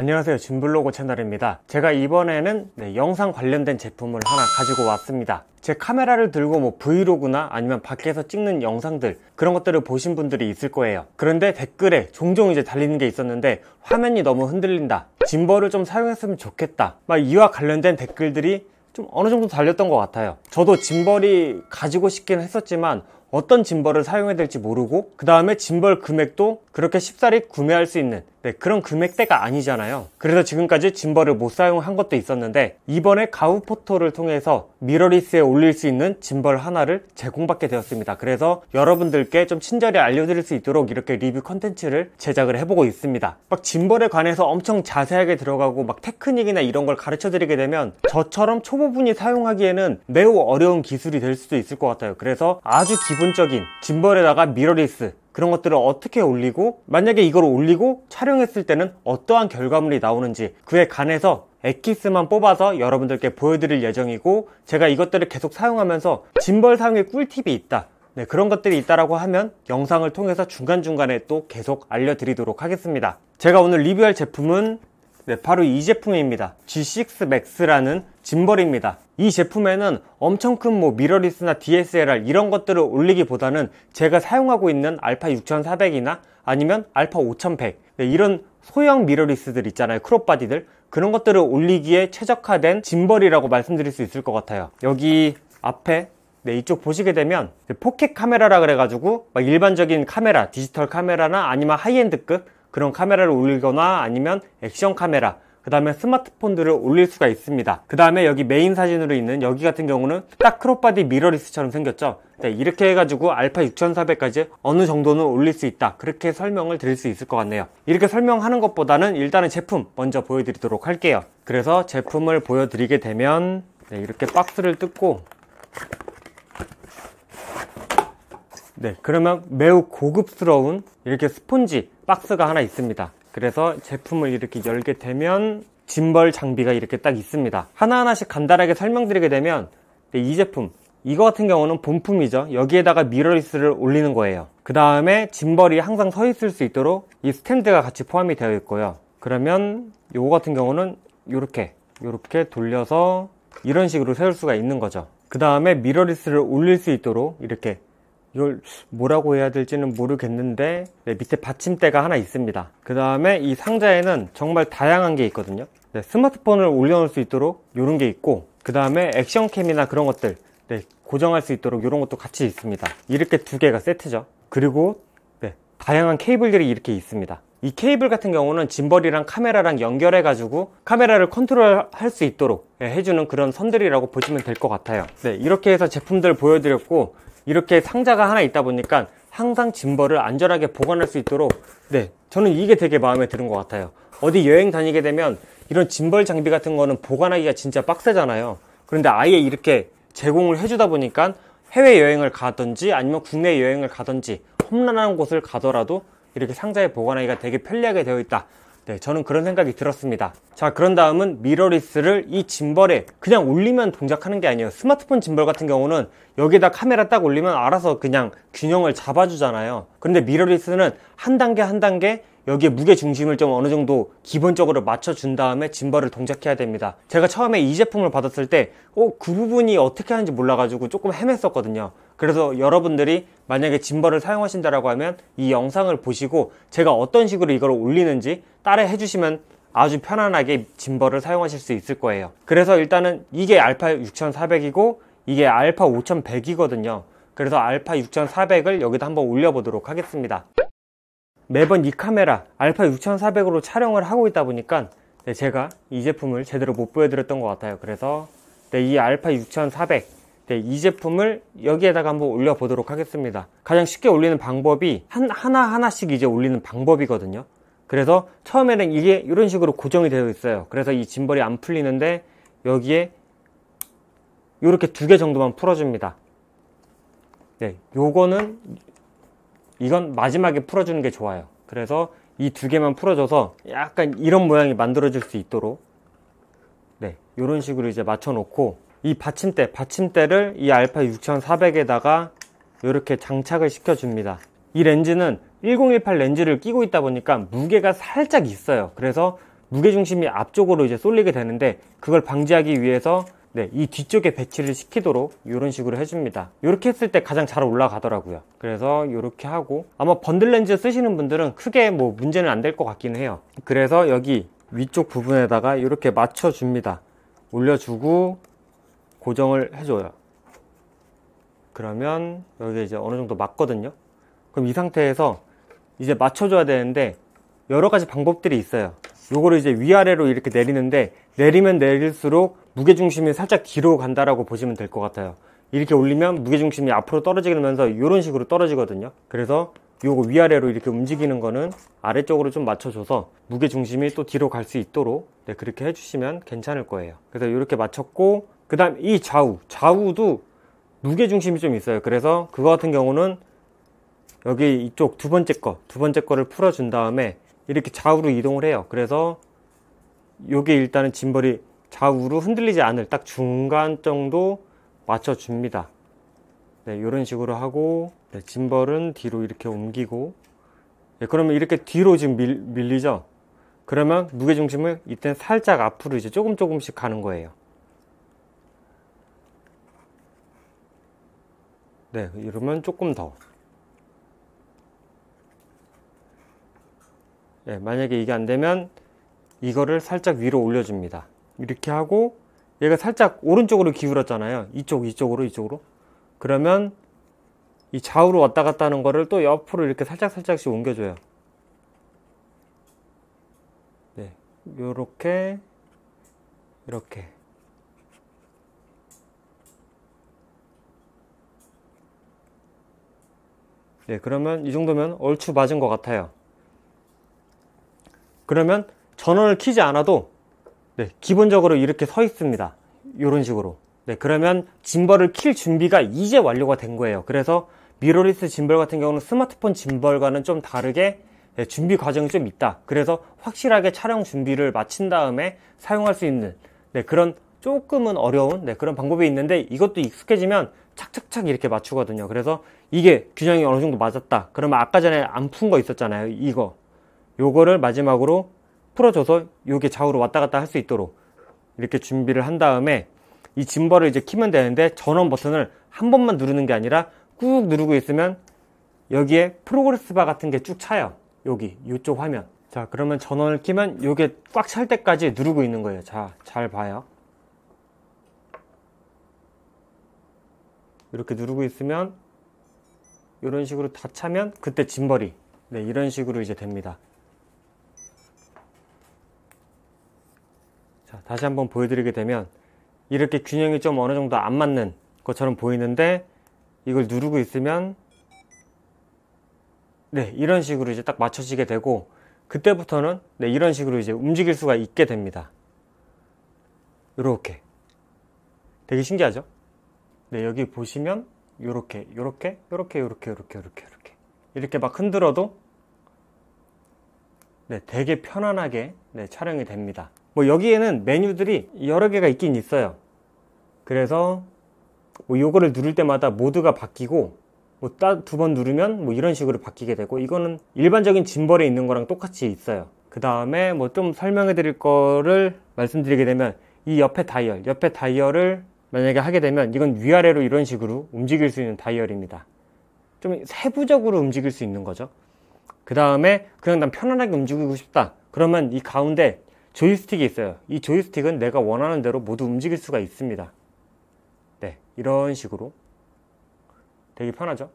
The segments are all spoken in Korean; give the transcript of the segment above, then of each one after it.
안녕하세요 진블로그 채널입니다 제가 이번에는 네, 영상 관련된 제품을 하나 가지고 왔습니다 제 카메라를 들고 뭐 브이로그나 아니면 밖에서 찍는 영상들 그런 것들을 보신 분들이 있을 거예요 그런데 댓글에 종종 이제 달리는 게 있었는데 화면이 너무 흔들린다 짐벌을 좀 사용했으면 좋겠다 막 이와 관련된 댓글들이 좀 어느 정도 달렸던 것 같아요 저도 짐벌이 가지고 싶긴 했었지만 어떤 짐벌을 사용해야 될지 모르고 그 다음에 짐벌 금액도 그렇게 쉽사리 구매할 수 있는 네, 그런 금액대가 아니잖아요. 그래서 지금까지 짐벌을 못 사용한 것도 있었는데 이번에 가우포토를 통해서 미러리스에 올릴 수 있는 짐벌 하나를 제공받게 되었습니다. 그래서 여러분들께 좀 친절히 알려드릴 수 있도록 이렇게 리뷰 컨텐츠를 제작을 해보고 있습니다. 막 짐벌에 관해서 엄청 자세하게 들어가고 막 테크닉이나 이런 걸 가르쳐드리게 되면 저처럼 초보분이 사용하기에는 매우 어려운 기술이 될 수도 있을 것 같아요. 그래서 아주 기본적인 짐벌에다가 미러리스 그런 것들을 어떻게 올리고 만약에 이걸 올리고 촬영했을 때는 어떠한 결과물이 나오는지 그에 관해서 엑기스만 뽑아서 여러분들께 보여드릴 예정이고 제가 이것들을 계속 사용하면서 짐벌 사용의 꿀팁이 있다 네, 그런 것들이 있다라고 하면 영상을 통해서 중간중간에 또 계속 알려드리도록 하겠습니다 제가 오늘 리뷰할 제품은 네, 바로 이 제품입니다. G6 Max라는 짐벌입니다. 이 제품에는 엄청 큰 뭐 미러리스나 DSLR 이런 것들을 올리기보다는 제가 사용하고 있는 알파 6400이나 아니면 알파 5100 네, 이런 소형 미러리스들 있잖아요. 크롭바디들 그런 것들을 올리기에 최적화된 짐벌이라고 말씀드릴 수 있을 것 같아요. 여기 앞에 네, 이쪽 보시게 되면 네, 포켓 카메라라 그래가지고 일반적인 카메라, 디지털 카메라나 아니면 하이엔드급 그런 카메라를 올리거나 아니면 액션 카메라 그 다음에 스마트폰들을 올릴 수가 있습니다 그 다음에 여기 메인 사진으로 있는 여기 같은 경우는 딱 크롭바디 미러리스처럼 생겼죠 네, 이렇게 해가지고 알파 6400까지 어느 정도는 올릴 수 있다 그렇게 설명을 드릴 수 있을 것 같네요 이렇게 설명하는 것보다는 일단은 제품 먼저 보여드리도록 할게요 그래서 제품을 보여드리게 되면 네, 이렇게 박스를 뜯고 네, 그러면 매우 고급스러운 이렇게 스폰지 박스가 하나 있습니다. 그래서 제품을 이렇게 열게 되면 짐벌 장비가 이렇게 딱 있습니다. 하나하나씩 간단하게 설명드리게 되면 네, 이 제품 이거 같은 경우는 본품이죠. 여기에다가 미러리스를 올리는 거예요. 그 다음에 짐벌이 항상 서 있을 수 있도록 이 스탠드가 같이 포함이 되어 있고요. 그러면 요거 같은 경우는 이렇게 이렇게 돌려서 이런 식으로 세울 수가 있는 거죠. 그 다음에 미러리스를 올릴 수 있도록 이렇게 이걸 뭐라고 해야 될지는 모르겠는데 네, 밑에 받침대가 하나 있습니다 그 다음에 이 상자에는 정말 다양한 게 있거든요 네, 스마트폰을 올려놓을 수 있도록 이런 게 있고 그 다음에 액션캠이나 그런 것들 네, 고정할 수 있도록 이런 것도 같이 있습니다 이렇게 두 개가 세트죠 그리고 네, 다양한 케이블들이 이렇게 있습니다 이 케이블 같은 경우는 짐벌이랑 카메라랑 연결해 가지고 카메라를 컨트롤 할 수 있도록 네, 해주는 그런 선들이라고 보시면 될 것 같아요 네 이렇게 해서 제품들 보여드렸고 이렇게 상자가 하나 있다 보니까 항상 짐벌을 안전하게 보관할 수 있도록 네 저는 이게 되게 마음에 드는 것 같아요 어디 여행 다니게 되면 이런 짐벌 장비 같은 거는 보관하기가 진짜 빡세잖아요 그런데 아예 이렇게 제공을 해주다 보니까 해외여행을 가든지 아니면 국내 여행을 가든지 험난한 곳을 가더라도 이렇게 상자에 보관하기가 되게 편리하게 되어 있다 네, 저는 그런 생각이 들었습니다. 자, 그런 다음은 미러리스를 이 짐벌에 그냥 올리면 동작하는 게 아니에요. 스마트폰 짐벌 같은 경우는 여기다 카메라 딱 올리면 알아서 그냥 균형을 잡아주잖아요. 그런데 미러리스는 한 단계 한 단계 여기에 무게 중심을 좀 어느 정도 기본적으로 맞춰준 다음에 짐벌을 동작해야 됩니다 제가 처음에 이 제품을 받았을 때어그 부분이 어떻게 하는지 몰라가지고 조금 헤맸었거든요 그래서 여러분들이 만약에 짐벌을 사용하신다라고 하면 이 영상을 보시고 제가 어떤 식으로 이걸 올리는지 따라해 주시면 아주 편안하게 짐벌을 사용하실 수 있을 거예요 그래서 일단은 이게 알파 6400이고 이게 알파 5100이거든요 그래서 알파 6400을 여기다 한번 올려보도록 하겠습니다 매번 이 카메라 알파 6400으로 촬영을 하고 있다 보니까 네, 제가 이 제품을 제대로 못 보여드렸던 것 같아요 그래서 네, 이 알파 6400 네, 이 제품을 여기에다가 한번 올려보도록 하겠습니다 가장 쉽게 올리는 방법이 한, 하나하나씩 이제 올리는 방법이거든요 그래서 처음에는 이게 이런 식으로 고정이 되어 있어요 그래서 이 짐벌이 안 풀리는데 여기에 이렇게 두 개 정도만 풀어줍니다 네, 요거는 이건 마지막에 풀어주는 게 좋아요 그래서 이 두 개만 풀어줘서 약간 이런 모양이 만들어질 수 있도록 네 이런 식으로 이제 맞춰놓고 이 받침대 받침대를 이 알파 6400에다가 이렇게 장착을 시켜줍니다 이 렌즈는 1018 렌즈를 끼고 있다 보니까 무게가 살짝 있어요 그래서 무게중심이 앞쪽으로 이제 쏠리게 되는데 그걸 방지하기 위해서 네, 이 뒤쪽에 배치를 시키도록 이런 식으로 해줍니다 이렇게 했을 때 가장 잘 올라가더라고요 그래서 이렇게 하고 아마 번들 렌즈 쓰시는 분들은 크게 뭐 문제는 안 될 것같긴 해요 그래서 여기 위쪽 부분에다가 이렇게 맞춰줍니다 올려주고 고정을 해줘요 그러면 여기 이제 어느 정도 맞거든요 그럼 이 상태에서 이제 맞춰줘야 되는데 여러 가지 방법들이 있어요 요거를 이제 위아래로 이렇게 내리는데 내리면 내릴수록 무게중심이 살짝 뒤로 간다라고 보시면 될 것 같아요 이렇게 올리면 무게중심이 앞으로 떨어지면서 게되 이런 식으로 떨어지거든요 그래서 요거 위아래로 이렇게 움직이는 거는 아래쪽으로 좀 맞춰줘서 무게중심이 또 뒤로 갈 수 있도록 네, 그렇게 해주시면 괜찮을 거예요 그래서 이렇게 맞췄고 그 다음 이 좌우 좌우도 무게중심이 좀 있어요 그래서 그거 같은 경우는 여기 이쪽 두 번째 거두 번째 거를 풀어준 다음에 이렇게 좌우로 이동을 해요. 그래서 이게 일단은 짐벌이 좌우로 흔들리지 않을 딱 중간 정도 맞춰줍니다. 네, 이런 식으로 하고 네, 짐벌은 뒤로 이렇게 옮기고 네, 그러면 이렇게 뒤로 지금 밀, 밀리죠? 그러면 무게중심을 이때 살짝 앞으로 이제 조금 조금씩 가는 거예요. 네, 이러면 조금 더 예, 만약에 이게 안 되면 이거를 살짝 위로 올려줍니다. 이렇게 하고 얘가 살짝 오른쪽으로 기울었잖아요. 이쪽, 이쪽으로, 이쪽으로. 그러면 이 좌우로 왔다 갔다 하는 거를 또 옆으로 이렇게 살짝 살짝씩 옮겨줘요. 네, 요렇게, 이렇게. 네, 그러면 이 정도면 얼추 맞은 것 같아요. 그러면 전원을 키지 않아도 네, 기본적으로 이렇게 서 있습니다. 이런 식으로. 네, 그러면 짐벌을 킬 준비가 이제 완료가 된 거예요. 그래서 미러리스 짐벌 같은 경우는 스마트폰 짐벌과는 좀 다르게 네, 준비 과정이 좀 있다. 그래서 확실하게 촬영 준비를 마친 다음에 사용할 수 있는 네, 그런 조금은 어려운 네, 그런 방법이 있는데 이것도 익숙해지면 착착착 이렇게 맞추거든요. 그래서 이게 균형이 어느 정도 맞았다. 그러면 아까 전에 안 푼 거 있었잖아요. 이거. 요거를 마지막으로 풀어줘서 요게 좌우로 왔다 갔다 할 수 있도록 이렇게 준비를 한 다음에 이 짐벌을 이제 키면 되는데 전원 버튼을 한 번만 누르는 게 아니라 꾹 누르고 있으면 여기에 프로그레스 바 같은 게 쭉 차요 여기 이쪽 화면 자 그러면 전원을 키면 요게 꽉 찰 때까지 누르고 있는 거예요 자 잘 봐요 이렇게 누르고 있으면 이런 식으로 다 차면 그때 짐벌이 네 이런 식으로 이제 됩니다 다시 한번 보여드리게 되면 이렇게 균형이 좀 어느 정도 안 맞는 것처럼 보이는데 이걸 누르고 있으면 네 이런 식으로 이제 딱 맞춰지게 되고 그때부터는 네 이런 식으로 이제 움직일 수가 있게 됩니다 요렇게 되게 신기하죠 네 여기 보시면 요렇게요렇게요렇게요렇게요렇게요렇게요렇게 이렇게 막 흔들어도 네 되게 편안하게 네 촬영이 됩니다 뭐 여기에는 메뉴들이 여러 개가 있긴 있어요 그래서 뭐 요거를 누를 때마다 모드가 바뀌고 뭐두번 누르면 뭐 이런 식으로 바뀌게 되고 이거는 일반적인 짐벌에 있는 거랑 똑같이 있어요 그 다음에 뭐 좀 설명해 드릴 거를 말씀드리게 되면 이 옆에 다이얼 옆에 다이얼을 만약에 하게 되면 이건 위아래로 이런 식으로 움직일 수 있는 다이얼입니다 좀 세부적으로 움직일 수 있는 거죠 그 다음에 그냥 난 편안하게 움직이고 싶다 그러면 이 가운데 조이스틱이 있어요. 이 조이스틱은 내가 원하는 대로 모두 움직일 수가 있습니다. 네, 이런 식으로 되게 편하죠.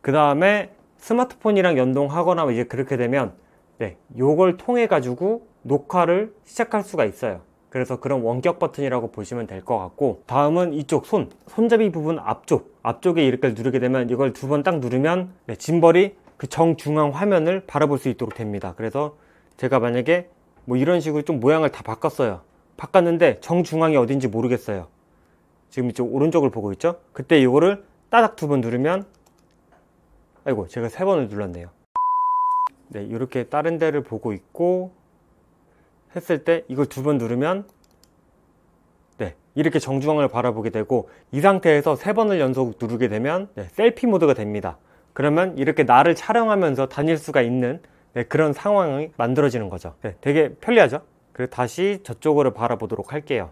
그 다음에 스마트폰이랑 연동하거나 뭐 이제 그렇게 되면 네, 요걸 통해 가지고 녹화를 시작할 수가 있어요. 그래서 그런 원격 버튼이라고 보시면 될 것 같고 다음은 이쪽 손, 손잡이 부분 앞쪽 앞쪽에 이렇게 누르게 되면 이걸 두 번 딱 누르면 네, 짐벌이 그 정중앙 화면을 바라볼 수 있도록 됩니다. 그래서 제가 만약에 뭐 이런 식으로 좀 모양을 다 바꿨어요 바꿨는데 정중앙이 어딘지 모르겠어요 지금 이쪽 오른쪽을 보고 있죠 그때 이거를 따닥 두 번 누르면 아이고 제가 세 번을 눌렀네요 네 이렇게 다른 데를 보고 있고 했을 때 이걸 두 번 누르면 네 이렇게 정중앙을 바라보게 되고 이 상태에서 세 번을 연속 누르게 되면 네, 셀피 모드가 됩니다 그러면 이렇게 나를 촬영하면서 다닐 수가 있는 네, 그런 상황이 만들어지는 거죠 네, 되게 편리하죠 그리고 다시 저쪽으로 바라보도록 할게요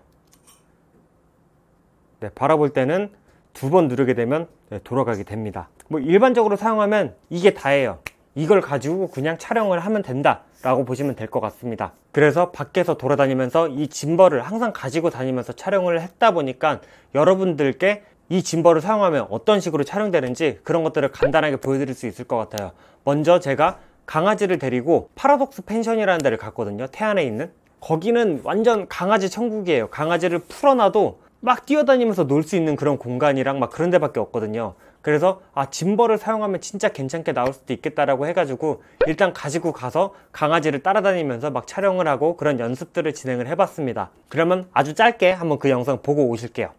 네, 바라볼 때는 두 번 누르게 되면 네, 돌아가게 됩니다 뭐 일반적으로 사용하면 이게 다예요 이걸 가지고 그냥 촬영을 하면 된다 라고 보시면 될 것 같습니다 그래서 밖에서 돌아다니면서 이 짐벌을 항상 가지고 다니면서 촬영을 했다 보니까 여러분들께 이 짐벌을 사용하면 어떤 식으로 촬영되는지 그런 것들을 간단하게 보여드릴 수 있을 것 같아요 먼저 제가 강아지를 데리고 파라독스 펜션이라는 데를 갔거든요 태안에 있는 거기는 완전 강아지 천국이에요 강아지를 풀어놔도 막 뛰어다니면서 놀 수 있는 그런 공간이랑 막 그런 데밖에 없거든요 그래서 아 짐벌을 사용하면 진짜 괜찮게 나올 수도 있겠다라고 해가지고 일단 가지고 가서 강아지를 따라다니면서 막 촬영을 하고 그런 연습들을 진행을 해봤습니다 그러면 아주 짧게 한번 그 영상 보고 오실게요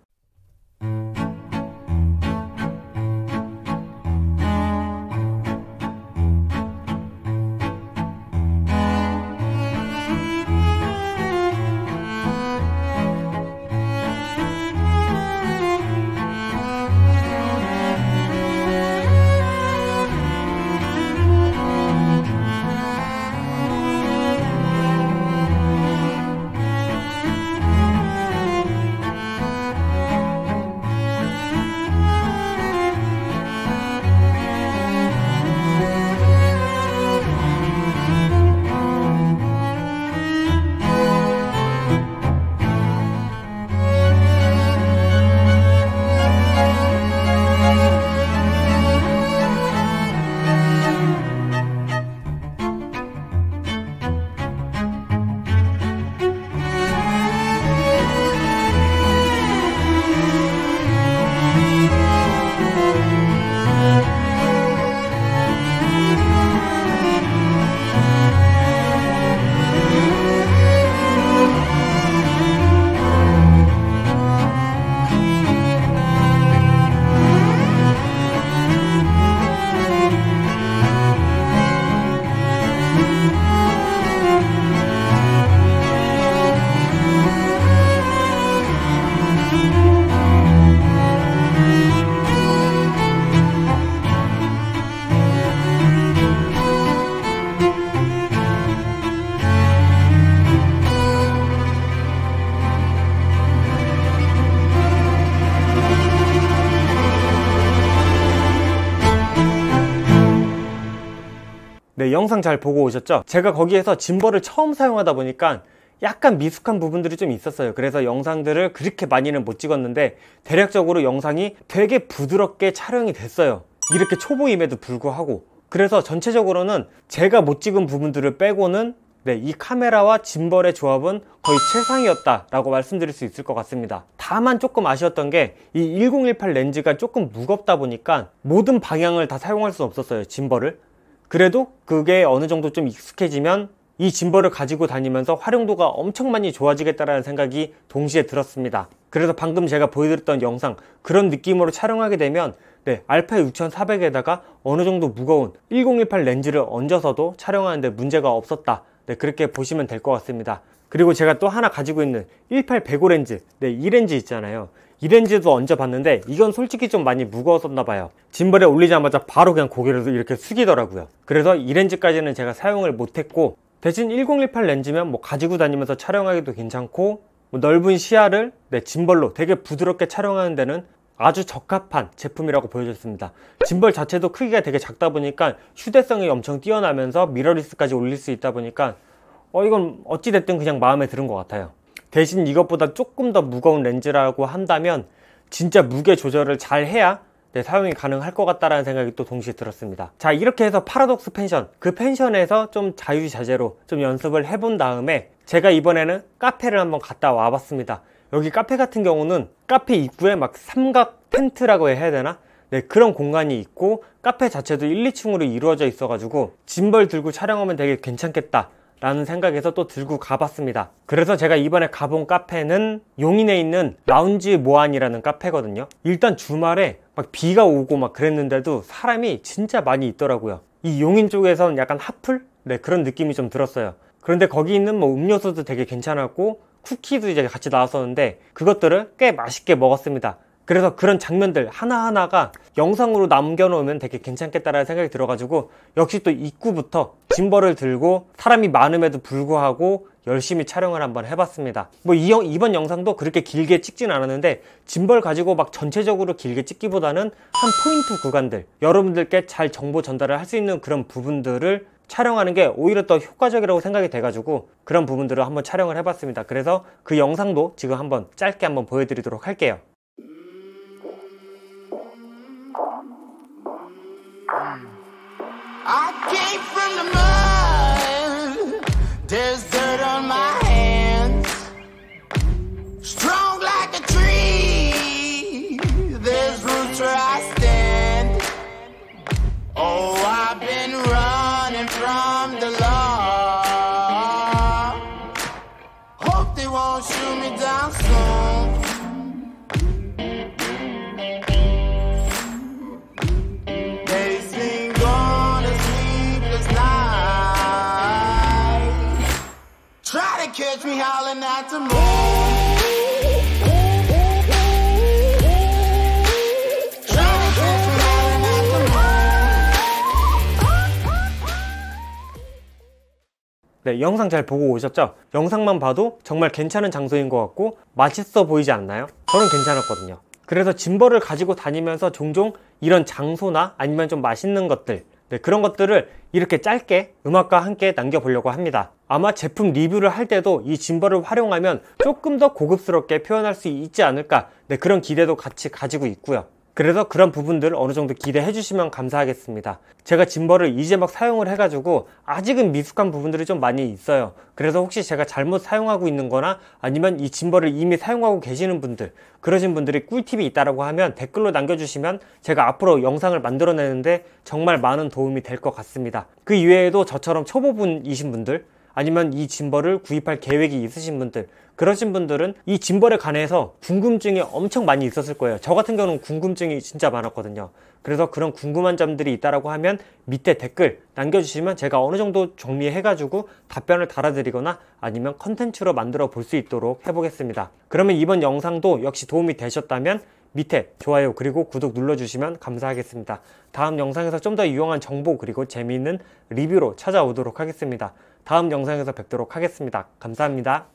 영상 잘 보고 오셨죠? 제가 거기에서 짐벌을 처음 사용하다 보니까 약간 미숙한 부분들이 좀 있었어요 그래서 영상들을 그렇게 많이는 못 찍었는데 대략적으로 영상이 되게 부드럽게 촬영이 됐어요 이렇게 초보임에도 불구하고 그래서 전체적으로는 제가 못 찍은 부분들을 빼고는 네, 이 카메라와 짐벌의 조합은 거의 최상이었다 라고 말씀드릴 수 있을 것 같습니다 다만 조금 아쉬웠던 게 이 1018 렌즈가 조금 무겁다 보니까 모든 방향을 다 사용할 수 없었어요 짐벌을 그래도 그게 어느 정도 좀 익숙해지면 이 짐벌을 가지고 다니면서 활용도가 엄청 많이 좋아지겠다라는 생각이 동시에 들었습니다. 그래서 방금 제가 보여드렸던 영상 그런 느낌으로 촬영하게 되면 네, 알파 6400에다가 어느 정도 무거운 1018 렌즈를 얹어서도 촬영하는데 문제가 없었다. 네, 그렇게 보시면 될 것 같습니다. 그리고 제가 또 하나 가지고 있는 18105 렌즈, 네, 이 렌즈 있잖아요. 이 렌즈도 얹어봤는데 이건 솔직히 좀 많이 무거웠었나 봐요 짐벌에 올리자마자 바로 그냥 고개를 이렇게 숙이더라고요 그래서 이 렌즈까지는 제가 사용을 못했고 대신 1018 렌즈면 뭐 가지고 다니면서 촬영하기도 괜찮고 뭐 넓은 시야를 내 네, 짐벌로 되게 부드럽게 촬영하는 데는 아주 적합한 제품이라고 보여졌습니다 짐벌 자체도 크기가 되게 작다 보니까 휴대성이 엄청 뛰어나면서 미러리스까지 올릴 수 있다 보니까 어 이건 어찌됐든 그냥 마음에 드는 것 같아요 대신 이것보다 조금 더 무거운 렌즈라고 한다면 진짜 무게 조절을 잘 해야 네, 사용이 가능할 것 같다라는 생각이 또 동시에 들었습니다. 자, 이렇게 해서 파라독스 펜션, 그 펜션에서 좀 자유자재로 좀 연습을 해본 다음에 제가 이번에는 카페를 한번 갔다 와봤습니다. 여기 카페 같은 경우는 카페 입구에 막 삼각 텐트라고 해야 되나? 네, 그런 공간이 있고 카페 자체도 1, 2층으로 이루어져 있어가지고 짐벌 들고 촬영하면 되게 괜찮겠다 라는 생각에서 또 들고 가봤습니다. 그래서 제가 이번에 가본 카페는 용인에 있는 라운지 모안이라는 카페거든요. 일단 주말에 막 비가 오고 막 그랬는데도 사람이 진짜 많이 있더라고요. 이 용인 쪽에서는 약간 핫플? 네, 그런 느낌이 좀 들었어요. 그런데 거기 있는 뭐 음료수도 되게 괜찮았고 쿠키도 이제 같이 나왔었는데 그것들을 꽤 맛있게 먹었습니다. 그래서 그런 장면들 하나하나가 영상으로 남겨놓으면 되게 괜찮겠다라는 생각이 들어가지고 역시 또 입구부터 짐벌을 들고 사람이 많음에도 불구하고 열심히 촬영을 한번 해봤습니다 뭐 이, 번 영상도 그렇게 길게 찍진 않았는데 짐벌 가지고 막 전체적으로 길게 찍기보다는 한 포인트 구간들 여러분들께 잘 정보 전달을 할 수 있는 그런 부분들을 촬영하는 게 오히려 더 효과적이라고 생각이 돼가지고 그런 부분들을 한번 촬영을 해봤습니다 그래서 그 영상도 지금 한번 짧게 한번 보여드리도록 할게요 I came from the mud. There's the catch me howling at the moon. 네, 영상 잘 보고 오셨죠? 영상만 봐도 정말 괜찮은 장소인 것 같고 맛있어 보이지 않나요? 저는 괜찮았거든요. 그래서 짐벌을 가지고 다니면서 종종 이런 장소나 아니면 좀 맛있는 것들 네, 그런 것들을 이렇게 짧게 음악과 함께 남겨보려고 합니다. 아마 제품 리뷰를 할 때도 이 짐벌을 활용하면 조금 더 고급스럽게 표현할 수 있지 않을까 네, 그런 기대도 같이 가지고 있고요. 그래서 그런 부분들을 어느 정도 기대해 주시면 감사하겠습니다. 제가 짐벌을 이제 막 사용을 해가지고 아직은 미숙한 부분들이 좀 많이 있어요. 그래서 혹시 제가 잘못 사용하고 있는 거나 아니면 이 짐벌을 이미 사용하고 계시는 분들, 그러신 분들이 꿀팁이 있다라고 하면 댓글로 남겨주시면 제가 앞으로 영상을 만들어내는데 정말 많은 도움이 될 것 같습니다. 그 이외에도 저처럼 초보분이신 분들, 아니면 이 짐벌을 구입할 계획이 있으신 분들 그러신 분들은 이 짐벌에 관해서 궁금증이 엄청 많이 있었을 거예요 저 같은 경우는 궁금증이 진짜 많았거든요 그래서 그런 궁금한 점들이 있다라고 하면 밑에 댓글 남겨주시면 제가 어느 정도 정리해 가지고 답변을 달아드리거나 아니면 컨텐츠로 만들어 볼 수 있도록 해보겠습니다 그러면 이번 영상도 역시 도움이 되셨다면 밑에 좋아요 그리고 구독 눌러주시면 감사하겠습니다. 다음 영상에서 좀 더 유용한 정보 그리고 재미있는 리뷰로 찾아오도록 하겠습니다. 다음 영상에서 뵙도록 하겠습니다. 감사합니다.